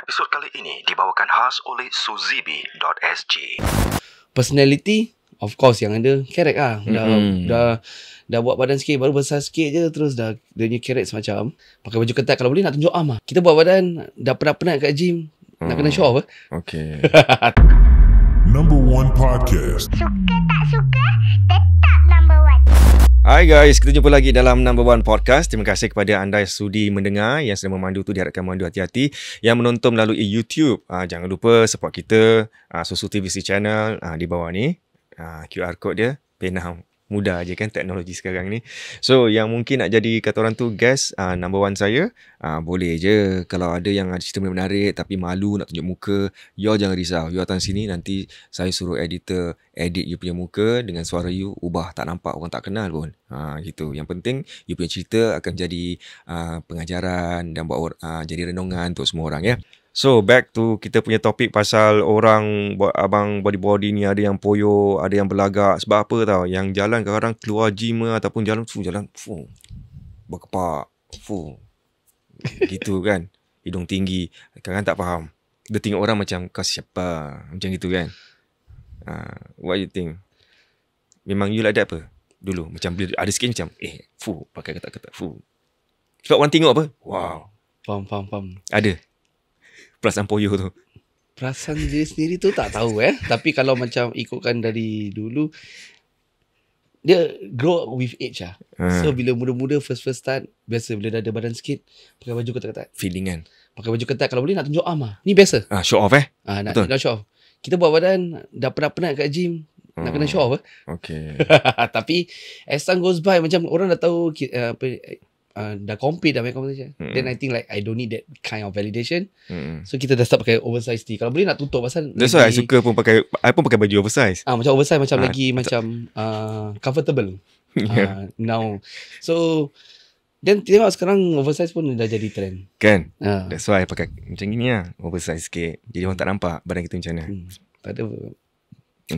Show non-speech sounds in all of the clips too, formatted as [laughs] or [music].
Episod kali ini dibawakan khas oleh suzibi.sg. Personality of course yang ada karak ah dah, mm-hmm. dah dah dah buat badan sikit baru besar sikit je terus dah dia punya karak semacam pakai baju ketat kalau boleh nak tunjuk ah kita buat badan dah penat-penat kat gym mm. nak kena mm. show off eh? okey [laughs] number one podcast suka tak suka tetaplah Hai guys, kita jumpa lagi dalam number one podcast. Terima kasih kepada anda yang sudi mendengar, yang sedang memandu tu diharapkan memandu hati-hati. Yang menonton melalui YouTube, uh, jangan lupa support kita, uh, Susu TVC Channel uh, di bawah ni. Uh, QR code dia, Penang mudah aja kan teknologi sekarang ni. So yang mungkin nak jadi kata orang tu guest uh, ah, number one saya, uh, boleh je kalau ada yang ada cerita menarik tapi malu nak tunjuk muka, you jangan risau. You datang sini nanti saya suruh editor edit you punya muka dengan suara you ubah tak nampak orang tak kenal pun. Ha uh, gitu. Yang penting you punya cerita akan jadi uh, pengajaran dan buat uh, jadi renungan untuk semua orang ya. So back to kita punya topik pasal orang abang body-body ni ada yang poyo, ada yang berlagak. Sebab apa tau? Yang jalan kadang-kadang keluar gym ataupun jalan, fuh, jalan, fuh, berkepak, fuh. Gitu [laughs] kan? Hidung tinggi. Kadang-kadang tak faham. Dia tengok orang macam, kau siapa? Macam gitu kan? Uh, what you think? Memang you like that apa? Dulu, macam ada sikit macam, eh, fuh, pakai kata-kata, fuh. Sebab orang tengok apa? Wow. pam pam pam, Ada? perasaan poyo tu? Perasaan dia sendiri tu tak tahu eh. Tapi kalau macam ikutkan dari dulu, dia grow up with age lah. Ha. So bila muda-muda first-first start, biasa bila dah ada badan sikit, pakai baju ketat-ketat. Feeling kan? Pakai baju ketat kalau boleh nak tunjuk arm lah. Ni biasa. Ha, show off eh? Ha, nak, Betul. nak show off. Kita buat badan, dah penat-penat kat gym, Hmm. Nak kena hmm. show off eh? Okay [laughs] Tapi As time goes by Macam orang dah tahu uh, apa, Uh, dah compete dah main competition. Mm. Then I think like I don't need that kind of validation. Mm. So kita dah start pakai oversized tee. Kalau boleh nak tutup pasal That's lagi, why I suka pun pakai I pun pakai baju oversized. Ah uh, macam oversized macam uh, lagi t- macam uh, comfortable. Uh, [laughs] now. So then tengok sekarang oversize pun dah jadi trend. Kan? Uh. That's why pakai macam gini lah. Oversize sikit. Jadi orang tak nampak badan kita macam mana. Hmm. Tak ada.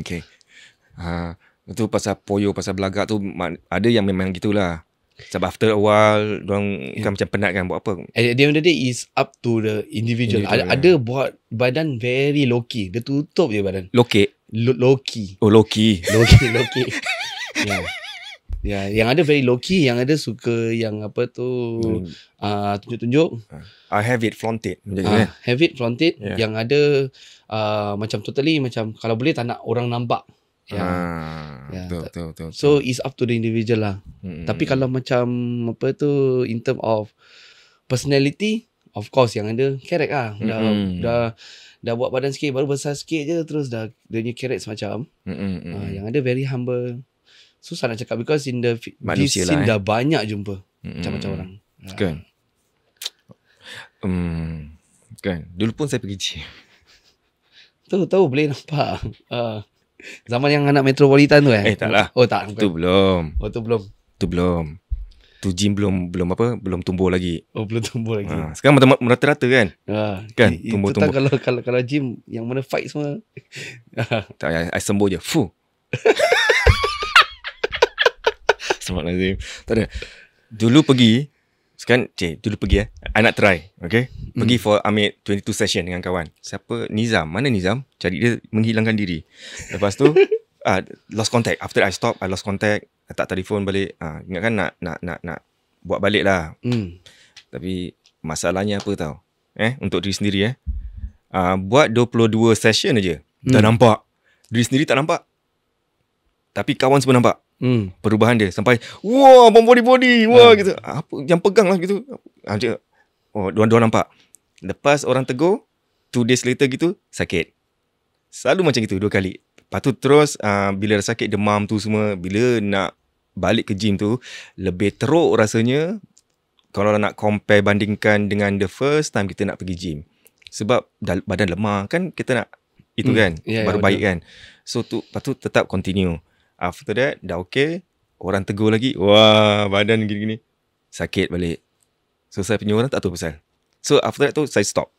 Okay. Uh, itu pasal poyo, pasal belagak tu ada yang memang gitulah. Sebab after a while Diorang yeah. kan macam penat kan Buat apa At the end of the day is up to the individual, individual ada, ya. yeah. ada buat badan very low key Dia tutup je badan Low key? Lo- low key Oh low key Low key, low [laughs] key. yeah. yeah. Yang ada very low key Yang ada suka Yang apa tu hmm. uh, Tunjuk-tunjuk ah, I have it flaunted uh, Have it flaunted yeah. Yang ada uh, Macam totally Macam kalau boleh Tak nak orang nampak Ya. Ah, ya. Betul, betul, betul, betul. So it's up to the individual lah. hmm Tapi kalau macam apa tu in term of personality, of course yang ada kerek ah. hmm Dah dah dah buat badan sikit baru besar sikit je terus dah dia punya kerek macam. Mm-hmm. Ah, yang ada very humble. Susah nak cakap because in the Manusia this lah, scene eh. banyak jumpa mm macam-macam orang. Ah. Kan. Ah. kan. Dulu pun saya pergi gym. tahu tahu boleh nampak. Ah. Zaman yang anak metropolitan tu eh? Eh taklah. Oh tak. Itu belum. Oh tu belum. Tu belum. Tu gym belum belum apa? Belum tumbuh lagi. Oh belum tumbuh lagi. Ha. sekarang macam merata-rata kan? Ha. Kan I, tumbuh tumbuh. Kalau kalau kalau gym yang mana fight semua. [laughs] tak ya, I sembuh je. Fu. Semak [laughs] Nazim. Tak ada. Dulu pergi Sekarang cik, Dulu pergi eh I nak try Okay mm. pergi for ambil 22 session dengan kawan. Siapa Nizam? Mana Nizam? Cari dia menghilangkan diri. Lepas tu uh, [laughs] lost contact. After I stop, I lost contact. I tak telefon balik. Ah uh, ingatkan nak nak nak nak buat balik lah. Mm. Tapi masalahnya apa tau? Eh untuk diri sendiri eh. Uh, buat 22 session aja. Mm. Tak hmm. nampak. Diri sendiri tak nampak. Tapi kawan semua nampak. Hmm. Perubahan dia sampai wah bom body body wah hmm. gitu. Ah, apa yang pegang lah gitu. Ada oh dua-dua nampak. Lepas orang tegur, two days later gitu, sakit. Selalu macam gitu, dua kali. Lepas tu terus, uh, bila dah sakit demam tu semua, bila nak balik ke gym tu, lebih teruk rasanya kalau nak compare bandingkan dengan the first time kita nak pergi gym. Sebab badan lemah, kan kita nak itu mm, kan, yeah, ya, baru yeah, baik yeah. kan. So, tu, lepas tu tetap continue. After that, dah okay. Orang tegur lagi, wah badan gini-gini. Sakit balik. So, saya punya orang tak tahu pasal. So after that tu saya stop.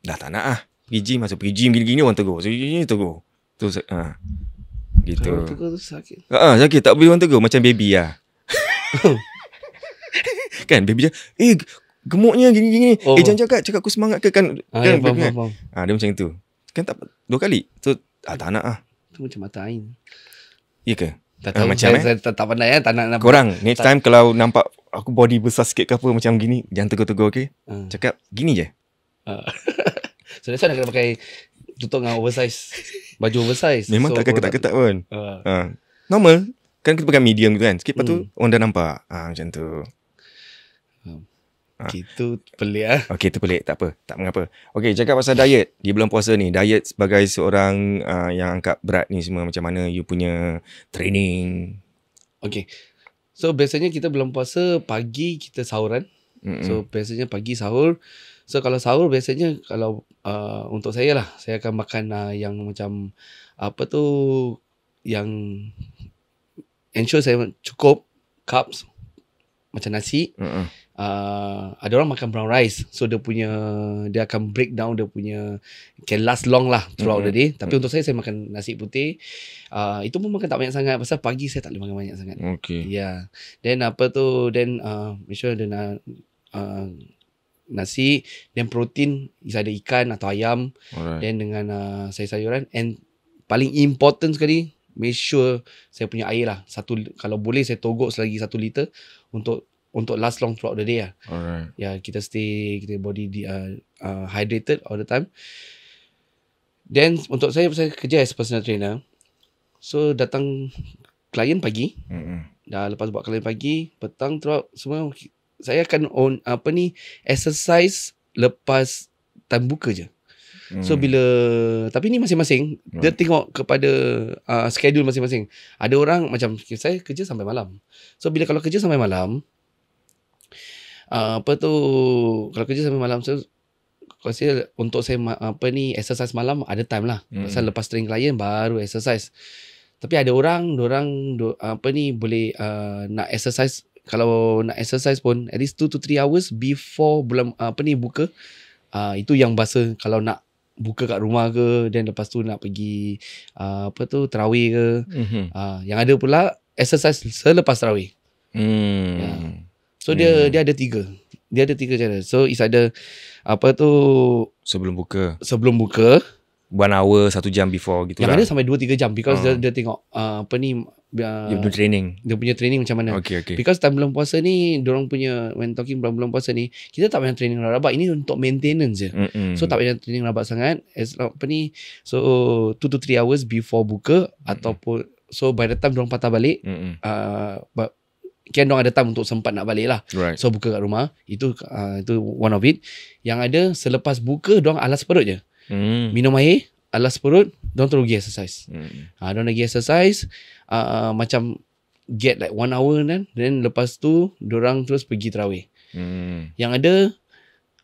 Dah tak nak ah. Pergi gym masa pergi gym gini-gini orang tegur. So gini tegur. Tu ah. Ha. Gitu. Orang tegur tu sakit. Ah, ha, sakit tak boleh orang tegur macam baby ah. [laughs] kan baby je eh gemuknya gini-gini. Oh. Eh jangan cakap cakap aku semangat ke kan. Ah, ya, kan, ya, faham, kan? Faham, ah, dia macam tu. Kan tak dua kali. So ah, tak nak ah. Tu macam mata ain. Iya ke? Tak tahu, uh, macam saya, eh? saya tak, pandai eh? tak nak, nak Korang next tak, time kalau nampak aku body besar sikit ke apa macam gini jangan tegur-tegur okey hmm. cakap gini je uh. [laughs] so saya why nak kena pakai tutup dengan oversize baju oversize memang so, tak ketat-ketat pun uh. Uh. normal kan kita pakai medium gitu kan sikit lepas tu hmm. orang dah nampak uh, macam tu Ha. Hmm. Itu pelik ah. Ha? Okey, itu pelik. Tak apa. Tak mengapa. Okey, cakap pasal diet. Di bulan puasa ni, diet sebagai seorang uh, yang angkat berat ni semua macam mana you punya training? Okey. So biasanya kita belum puasa pagi kita sahuran. Mm-hmm. So biasanya pagi sahur. So kalau sahur biasanya kalau uh, untuk saya lah saya akan makan uh, yang macam apa tu yang ensure saya cukup cups macam nasi. Mm-hmm uh, ada orang makan brown rice so dia punya dia akan break down dia punya can last long lah throughout mm-hmm. the day tapi mm-hmm. untuk saya saya makan nasi putih uh, itu pun makan tak banyak sangat pasal pagi saya tak boleh makan banyak sangat okay yeah then apa tu then uh, make sure ada na- uh, nasi then protein bisa ada ikan atau ayam Alright. then dengan uh, sayur-sayuran and paling important sekali make sure saya punya air lah satu kalau boleh saya togok selagi satu liter untuk untuk last long throughout the day lah. Alright. Ya, kita stay, kita body di, uh, uh, hydrated all the time. Then untuk saya, saya kerja as personal trainer. So datang klien pagi. Mm-hmm. Dah lepas buat klien pagi, petang throughout semua. Saya akan on apa ni, exercise lepas time buka je. So mm. bila Tapi ni masing-masing hmm. Dia tengok kepada uh, Schedule masing-masing Ada orang macam Saya kerja sampai malam So bila kalau kerja sampai malam uh, apa tu kalau kerja sampai malam so kasi untuk saya apa ni exercise malam ada time lah hmm. pasal lepas train klien baru exercise tapi ada orang orang apa ni boleh uh, nak exercise kalau nak exercise pun at least 2 to 3 hours before bulan ah, apa ni buka uh, itu yang bahasa kalau nak buka kat rumah ke dan lepas tu nak pergi uh, apa tu terawih ke mm-hmm. uh, yang ada pula exercise selepas terawih mm. yeah. So dia hmm. dia ada tiga. Dia ada tiga cara. So is ada apa tu sebelum buka. Sebelum buka one hour satu jam before gitu Yang lah. ada sampai 2 3 jam because hmm. dia, dia tengok uh, apa ni uh, dia uh, punya training. Dia punya training macam mana? Okay, okay. Because time bulan puasa ni dia orang punya when talking bulan belum puasa ni kita tak banyak training lah, rabak. Ini untuk maintenance je. Mm-hmm. So tak banyak training rabak sangat. As apa ni so 2 to 3 hours before buka mm-hmm. ataupun so by the time dia orang patah balik mm-hmm. uh, Kian dong ada time untuk sempat nak balik lah right. So buka kat rumah Itu uh, itu one of it Yang ada selepas buka dong alas perut je mm. Minum air Alas perut Dia terus pergi exercise mm. Uh, ah, dia pergi exercise uh, uh, Macam Get like one hour kan Then lepas tu Dia terus pergi terawih mm. Yang ada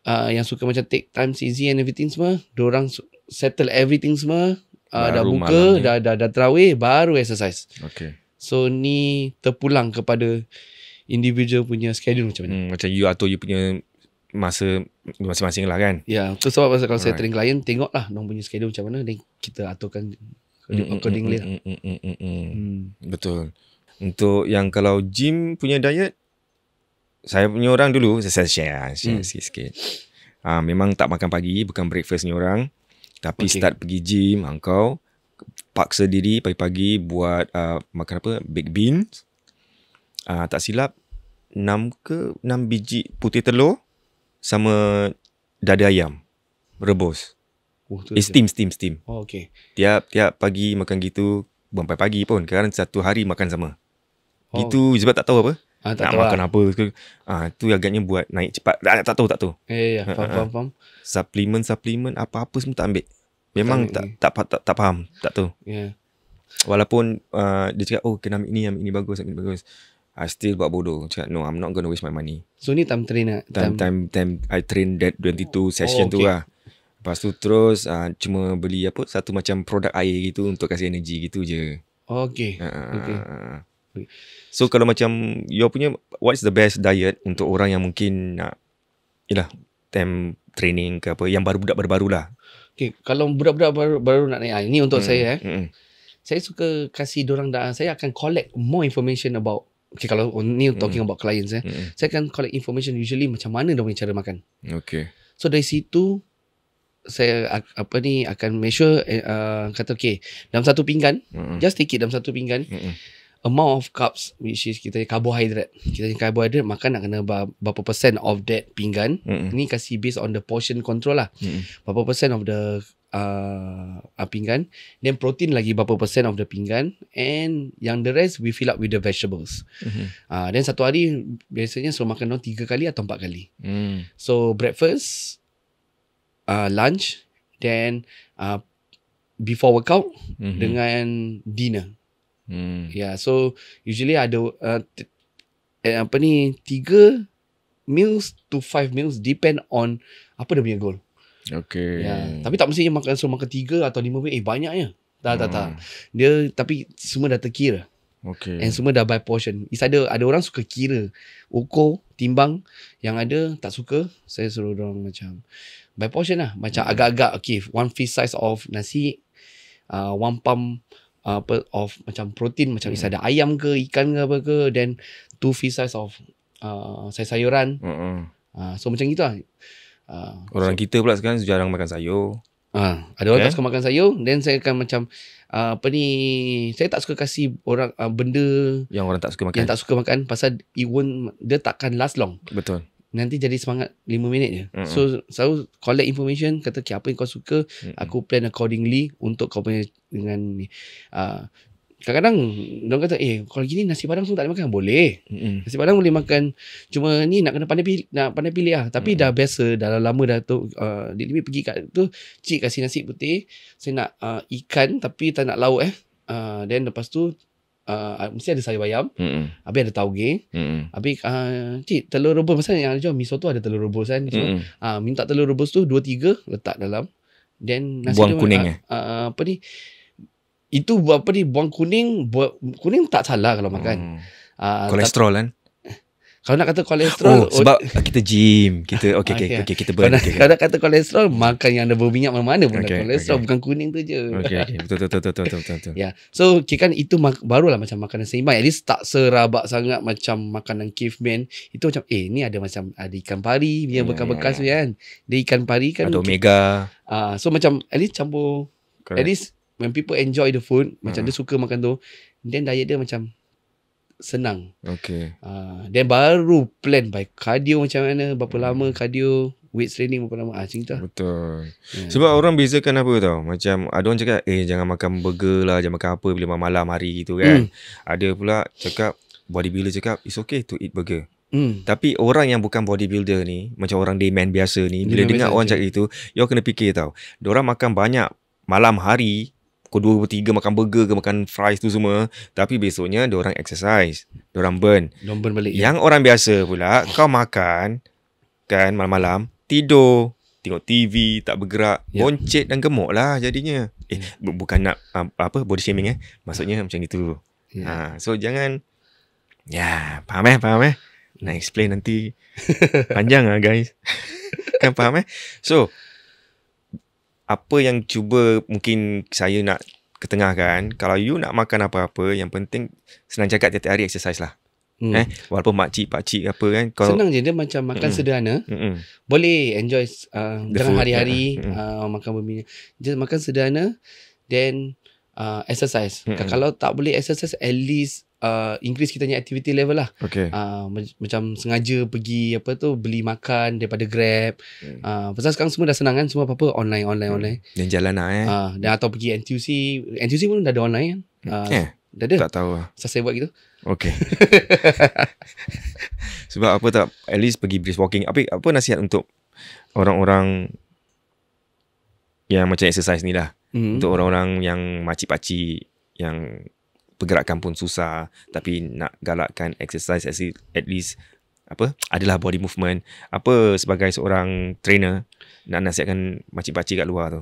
uh, Yang suka macam take time easy and everything semua Dia settle everything semua uh, Dah buka dah, dah, dah, dah terawih Baru exercise Okay So ni terpulang kepada individual punya schedule macam mana. Hmm, macam you atau you punya masa masing-masing lah kan. Ya, yeah, sebab masa kalau saya right. klien, client tengoklah dong punya schedule macam mana then kita aturkan accordingly mm, mm, mm, lah. Hmm. Betul. Untuk yang kalau gym punya diet saya punya orang dulu saya share, share hmm. sikit-sikit. Ah uh, memang tak makan pagi, bukan breakfast ni orang. Tapi okay. start pergi gym, engkau paksa diri pagi-pagi buat uh, makan apa? Baked beans. Uh, tak silap 6 ke 6 biji putih telur sama dada ayam rebus. Oh, eh, steam, steam, steam. Oh, okay. Tiap, tiap pagi makan gitu, sampai pagi pun. kerana satu hari makan sama. Oh. Gitu sebab tak tahu apa. Ah, tak Nak tahu lah. makan lah. apa. Ke. Ah, tu agaknya buat naik cepat. Ah, tak tahu, tak tahu. Eh, ya, ya, faham, faham, faham. Suplemen, suplemen, apa-apa semua tak ambil. Memang tak, tak tak tak tak faham, tak tahu. Yeah. Walaupun uh, dia cakap oh kena ambil ini, ambil ini bagus, ambil ini bagus. I still buat bodoh. Cakap no, I'm not going to waste my money. So ni time train lah. Time, time, time, time I train that 22 session oh, okay. tu lah. Lepas tu terus uh, cuma beli apa satu macam produk air gitu untuk kasih energy gitu je. okay. Uh, okay. Ah, okay. So kalau macam you punya what's the best diet untuk orang yang mungkin nak yalah time training ke apa yang baru budak baru-barulah. Okay, kalau budak-budak baru, baru nak naik, ah, ini untuk hmm. saya. Eh. Hmm. hmm. Saya suka kasih orang dah, saya akan collect more information about Okay, kalau ni hmm. talking about clients eh. Mm. Saya akan collect information usually macam mana dia punya cara makan. Okay. So dari situ saya apa ni akan measure uh, eh, ah, kata okay dalam satu pinggan mm. just take it dalam satu pinggan. Mm amount of carbs which is kita carbohydrate kita punya carbohydrate makan nak kena berapa persen of that pinggan mm-hmm. ni kasi based on the portion control lah mm-hmm. berapa percent of the uh, uh, pinggan then protein lagi berapa persen of the pinggan and yang the rest we fill up with the vegetables mm-hmm. uh, then satu hari biasanya suruh makan no, tiga kali atau empat kali mm. so breakfast uh, lunch then uh, before workout mm-hmm. dengan dinner Hmm. Yeah, so usually ada uh, t- eh, apa ni tiga meals to five meals depend on apa dia punya goal. Okay. yeah. tapi tak mesti mestinya makan semua makan tiga atau lima meal. Eh banyaknya. Tak, hmm. tak, tak. Hmm. Dia tapi semua dah terkira. Okay. And semua dah by portion. Is ada ada orang suka kira ukur timbang yang ada tak suka saya suruh orang macam by portion lah macam hmm. agak-agak okay one fist size of nasi uh, one pump apa uh, of macam protein macam mm. ada ayam ke ikan ke apa ke then two feet size of uh, sayuran mm uh, so macam gitulah uh, ah, orang so, kita pula sekarang jarang makan sayur uh, ada orang eh? tak suka makan sayur then saya akan macam uh, apa ni saya tak suka kasih orang uh, benda yang orang tak suka makan yang tak suka makan pasal it dia takkan last long betul Nanti jadi semangat 5 minit je. Mm-hmm. So, selalu collect information. Kata, okay, apa yang kau suka. Mm-hmm. Aku plan accordingly. Untuk kau punya dengan ni. Uh, kadang-kadang, orang kata, eh, kalau gini nasi padang semua tak boleh makan. Boleh. Mm-hmm. Nasi padang boleh makan. Cuma ni nak kena pandai pilih, nak pandai pilih lah. Tapi mm-hmm. dah biasa. Dah lama dah tu. Uh, dia limit pergi kat tu. Cik kasih nasi putih. Saya nak uh, ikan. Tapi tak nak lauk eh. Uh, then lepas tu, uh, mesti ada sayur bayam, mm-hmm. habis ada tauge, mm-hmm. habis uh, cik telur rebus pasal yang jual miso tu ada telur rebus kan. So, mm-hmm. uh, minta telur rebus tu 2 3 letak dalam. Then nasi buang tu, kuning uh, eh. Uh, apa ni? Itu apa ni buang kuning, buang, kuning tak salah kalau makan. Mm. Uh, Kolesterol tak, kan? Kalau nak kata kolesterol oh, Sebab oh, kita gym Kita okay, okay, okay, okay Kita burn kalau, okay. kalau nak kata kolesterol Makan yang ada berminyak Mana-mana pun okay, kolesterol okay. Bukan kuning tu je okay, okay. Betul, betul, betul, betul, betul, betul, betul. Ya. Yeah. So okay, kan itu mak- Barulah macam makanan seimbang At least tak serabak sangat Macam makanan caveman Itu macam Eh ni ada macam Ada ikan pari Yang yeah, bekas-bekas yeah, yeah. kan Dia ikan pari kan Ada omega Ah, uh, So macam At least campur Correct. At least When people enjoy the food uh-huh. Macam dia hmm. suka makan tu Then diet dia macam senang. Okay. Uh, ah, then baru plan by cardio macam mana, berapa hmm. lama cardio, weight training berapa lama, ah, macam tu lah. Betul. Yeah. Hmm. Sebab orang bezakan apa tau, macam ada orang cakap, eh jangan makan burger lah, jangan makan apa bila malam hari gitu kan. Hmm. Ada pula cakap, bodybuilder cakap, it's okay to eat burger. Hmm. Tapi orang yang bukan bodybuilder ni, macam orang dayman biasa ni, bila dengar orang cakap itu, you kena fikir tau, diorang makan banyak malam hari, pukul 2 pukul 3 makan burger ke makan fries tu semua tapi besoknya dia orang exercise dia orang burn burn ya? yang ya. orang biasa pula kau makan kan malam-malam tidur tengok TV tak bergerak ya. boncit dan gemuk lah jadinya eh ya. bukan nak um, apa body shaming eh maksudnya ya. macam gitu ya. ha, so jangan ya faham eh faham eh nak hmm. explain nanti panjang lah guys [laughs] kan faham eh so apa yang cuba mungkin saya nak ketengahkan hmm. kalau you nak makan apa-apa yang penting senang cakap tiap hari exercise lah hmm. eh walaupun makcik pakcik apa kan kalau senang je dia macam makan mm-mm. sederhana mm-mm. boleh enjoy uh, dalam food, hari-hari uh, makan berminyak just makan sederhana then uh, exercise mm-mm. kalau tak boleh exercise at least uh, increase kita punya activity level lah. Okay. Uh, macam sengaja pergi apa tu beli makan daripada Grab. Okay. Uh, pasal sekarang semua dah senang kan semua apa-apa online online hmm. online. Dan jalan lah eh. Uh, dan atau pergi NTUC, NTUC pun dah ada online kan. Uh, hmm. yeah. Eh, dah ada. Tak tahu lah. So, saya buat gitu. Okay. [laughs] Sebab apa tak, at least pergi brisk walking. Apa, apa nasihat untuk orang-orang yang macam exercise ni lah. Mm. Untuk orang-orang yang makcik-pakcik yang pergerakan pun susah tapi nak galakkan exercise as at least apa adalah body movement apa sebagai seorang trainer nak nasihatkan makcik-pakcik kat luar tu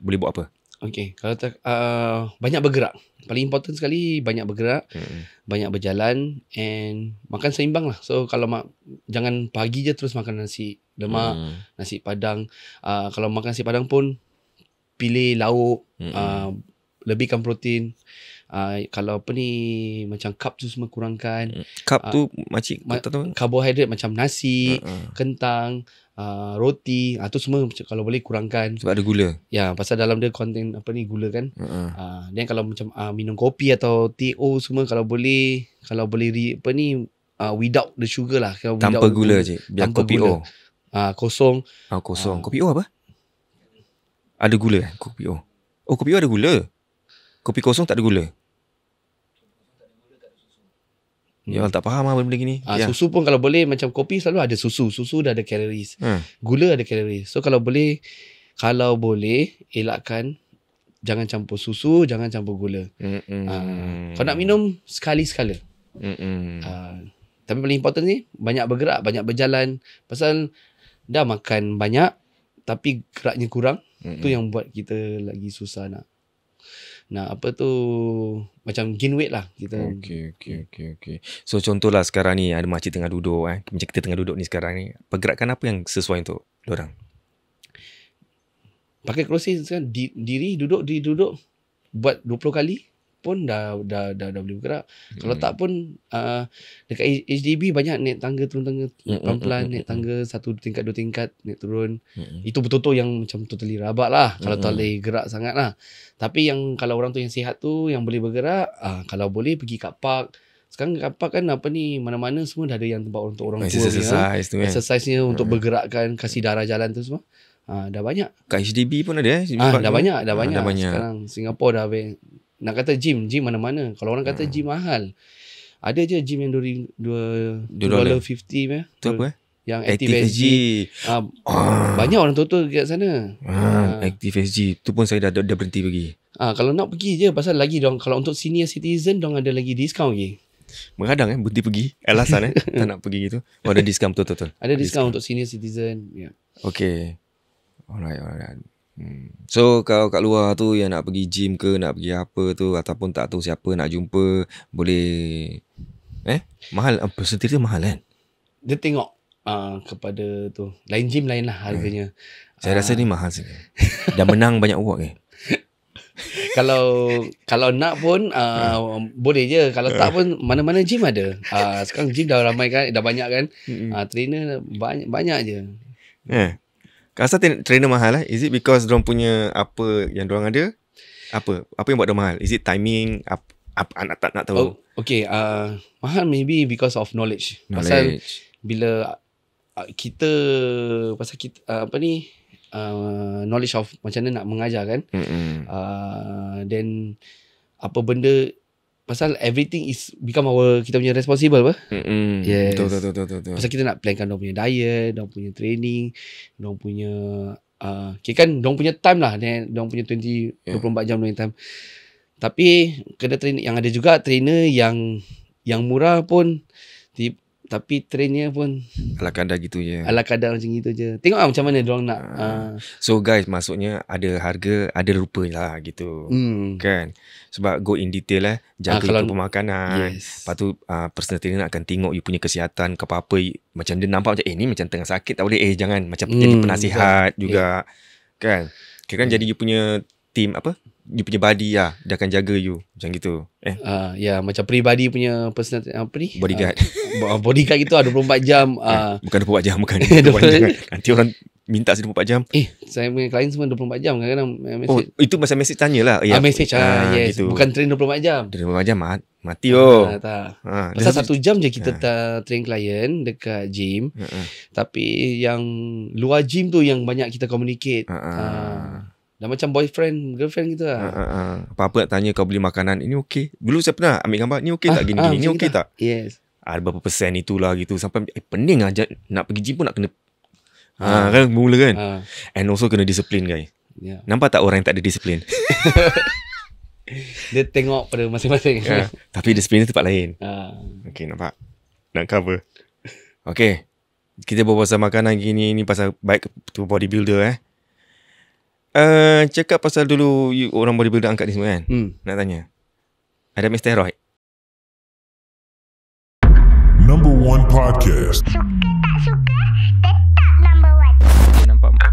boleh buat apa Okay, kalau tak, uh, banyak bergerak. Paling important sekali banyak bergerak, hmm banyak berjalan and makan seimbang lah. So kalau mak, jangan pagi je terus makan nasi lemak, mm. nasi padang. Uh, kalau makan nasi padang pun pilih lauk, mm-hmm. uh, lebihkan protein uh, kalau apa ni macam cup tu semua kurangkan hmm, cup uh, tu ah, macam ma- tak tahu karbohidrat macam nasi uh-uh. kentang uh, roti uh, tu semua kalau boleh kurangkan sebab ada gula ya pasal dalam dia konten apa ni gula kan dan uh-uh. uh, kalau macam uh, minum kopi atau o semua kalau boleh kalau boleh re, apa ni uh, without the sugar lah kalau tanpa gula, gula je biar tanpa kopi gula. o uh, kosong oh, kosong uh, kopi o apa ada gula eh, kopi o oh kopi o ada gula Kopi kosong tak ada gula. Dia orang tak faham apa benda gini. Ah, ya. Susu pun kalau boleh macam kopi selalu ada susu. Susu dah ada calories. Hmm. Gula ada calories. So kalau boleh, kalau boleh elakkan jangan campur susu, jangan campur gula. Hmm. Ah, kalau nak minum, sekali-sekala. Hmm. Ah, tapi paling important ni, banyak bergerak, banyak berjalan. Pasal dah makan banyak, tapi geraknya kurang. Hmm. tu yang buat kita lagi susah nak nak apa tu macam gain weight lah kita. Okey okey okey okey. So contohlah sekarang ni ada macam tengah duduk eh macam kita tengah duduk ni sekarang ni pergerakan apa yang sesuai untuk orang? Pakai kerusi kan? di, diri duduk di duduk buat 20 kali pun dah dah dah, dah boleh bergerak. Hmm. Kalau tak pun uh, dekat HDB banyak naik tangga turun tangga hmm, hmm, pelan-pelan hmm. naik hmm, tangga satu tingkat dua tingkat naik turun. Hmm. Itu betul-betul yang macam totally rabak lah kalau tak boleh gerak sangat lah. Tapi yang kalau orang tu yang sihat tu yang boleh bergerak uh, kalau boleh pergi kat park sekarang kapak kan apa ni mana-mana semua dah ada yang tempat untuk orang tua exercise kan. tu kan exercise nya untuk bergerakkan kasih darah jalan tu semua ha, dah banyak kat HDB pun ada eh ha, dah, banyak, dah ha, banyak dah banyak sekarang Singapura dah habis nak kata gym, gym mana-mana. Kalau orang kata hmm. gym mahal. Ada je gym yang 2 dollar 50 ya. Itu apa eh? Yang Active, Active SG. SG. Ah, ah, banyak orang tu dekat sana. Ah, ah. Active SG. Tu pun saya dah, dah, berhenti pergi. Ah, kalau nak pergi je. Pasal lagi dong. Kalau untuk senior citizen, dong ada lagi discount lagi. Mengadang eh, berhenti pergi. Alasan eh, [laughs] tak nak pergi gitu. Oh, ada discount betul-betul. Ada, ada discount, untuk senior citizen. Yeah. Okay. Alright, alright. Hmm. So kalau kat luar tu yang nak pergi gym ke nak pergi apa tu ataupun tak tahu siapa nak jumpa boleh eh mahal apa uh, eh, sendiri mahal kan? Dia tengok uh, kepada tu lain gym lain lah harganya. Hmm. Saya uh, rasa ni ah. mahal sih. Dah menang banyak award eh? [laughs] ke? kalau kalau nak pun uh, uh. boleh je kalau tak pun mana-mana gym ada. Uh, sekarang gym dah ramai kan dah banyak kan. Uh, trainer banyak banyak je. Eh. Yeah. Asal trainer mahal lah. Is it because diorang punya apa yang diorang ada? Apa? Apa yang buat diorang mahal? Is it timing? Apa? Ap, nak, tak nak tahu. Oh, okay. Uh, mahal maybe because of knowledge. knowledge. Pasal bila uh, kita, pasal kita, uh, apa ni, uh, knowledge of macam mana nak mengajar kan. Mm-hmm. Uh, then, apa benda Pasal everything is become our kita punya responsible Mm-hmm. Yes. Betul, betul, betul, betul, Pasal kita nak plankan dia punya diet, dia punya training, dia punya uh, kira kan dia punya time lah, dia punya 20 yeah. 24 jam dia time. Tapi kena train yang ada juga trainer yang yang murah pun tapi trainnya pun ala kadar gitu je. Ala kadar macam gitu je. Tengoklah macam mana dia nak. Uh. Uh. So guys, maksudnya ada harga, ada rupa lah gitu. Hmm. Kan? Sebab go in detail eh, jaga uh, kalau, pemakanan. Yes. Lepas tu uh, personal trainer akan tengok you punya kesihatan ke apa-apa macam dia nampak macam eh ni macam tengah sakit tak boleh eh jangan macam hmm. jadi penasihat yeah. juga. Yeah. Kan? Kira kan yeah. jadi you punya team apa? you punya body lah dia akan jaga you macam gitu eh uh, ya yeah, macam pribadi punya personal apa ni bodyguard uh, bodyguard gitu 24 lah, jam uh, bukan 24 jam bukan 24 [laughs] nanti orang minta saya 24 jam eh saya punya klien semua 24 jam kadang-kadang eh, message. oh itu masa mesej tanya lah ya, uh, mesej uh, uh, yes. gitu. bukan train 24 jam 24 jam mat Mati oh. Ha, tak. Ha, Pasal satu jam je kita ha. ta, train klien dekat gym. Ha, ha. Tapi yang luar gym tu yang banyak kita communicate. Ha, ha. Ha. Dah macam boyfriend, girlfriend gitu lah. Uh, Apa-apa tanya kau beli makanan, ini okey. Dulu saya pernah ambil gambar, ini okey tak gini-gini, uh, ini okey tak? Yes. Ada uh, berapa persen itulah gitu. Sampai eh, pening lah, nak pergi gym pun nak kena. Uh, uh, kan, mula kan. Uh. And also kena disiplin guys. Yeah. Nampak tak orang yang tak ada disiplin? [laughs] Dia tengok pada masing-masing. Yeah. Tapi disiplin tu tempat lain. Uh. Okay, nampak? Nak cover. Okay. Kita berbual pasal makanan gini, ni pasal baik tu bodybuilder eh uh, cakap pasal dulu you, orang bodybuilder angkat ni semua kan. Hmm. Nak tanya. Ada Mr. Roy. Number one podcast.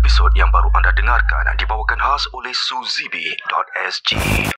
episod yang baru anda dengarkan dibawakan khas oleh suzibi.sg